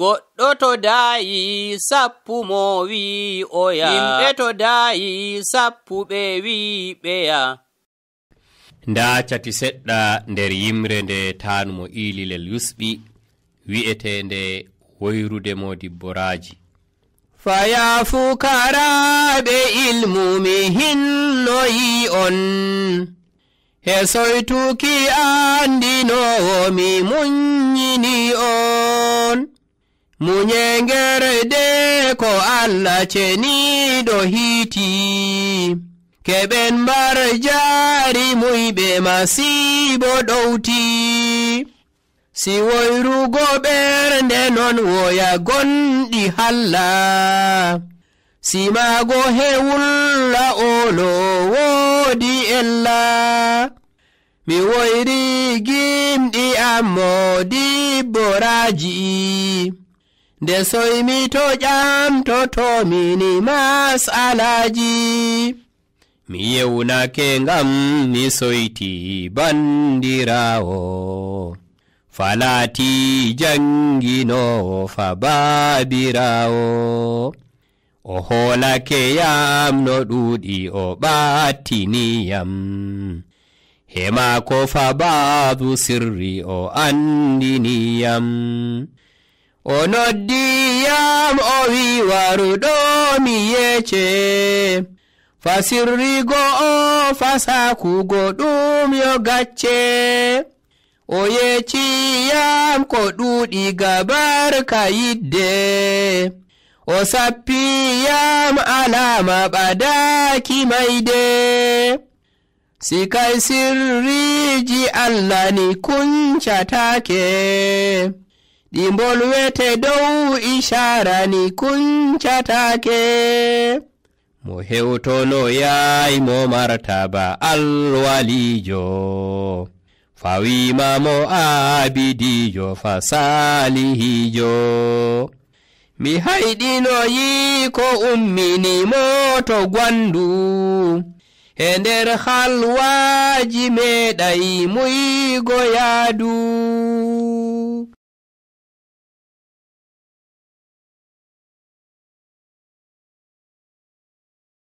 goɗɗo to daayi sappu mo wii oya yimɓe to daayi sappu ɓe wii ɓeya nda cati seɗɗa nder yimre nde tanumo ililel yusɓi wi'etende woyrude modi boraji faya fukaraɓe ilmumi hinnoyi on he soytuki andinowomi munyini on muyengerde ko allah ceniɗo hiti keɓen mbar jari muyɓe masibo ɗowti si woyrugo ɓernde non woya gonɗi halla simago hewulla olo woodi ella mi woyri gimɗi ammo dibboraji ndeso imitoja mtoto mini masalaji miye unakengam nisoiti bandirao falati jangino fababirawo o hoolakeyam no ɗuuɗi o ɓattiniyam hema ko fababu sirri o andiniyam onoddiyam o wi waruɗo mi yece fasirrigo o fasakugo ɗum yo gacce o yeciyam ko ɗuɗi gabarka yidde o sappiyam alama ɓadaki mayde sikay sirriji allah ni kuncatake ɗimol wiyete dow isharani kuncatake mo hewtono yaay mo martaba alwalijo fawimamo abidijo fasalihijo mi hayɗino yiko ko moto to gwandu e nder halwaji meɗayi muygo yaadu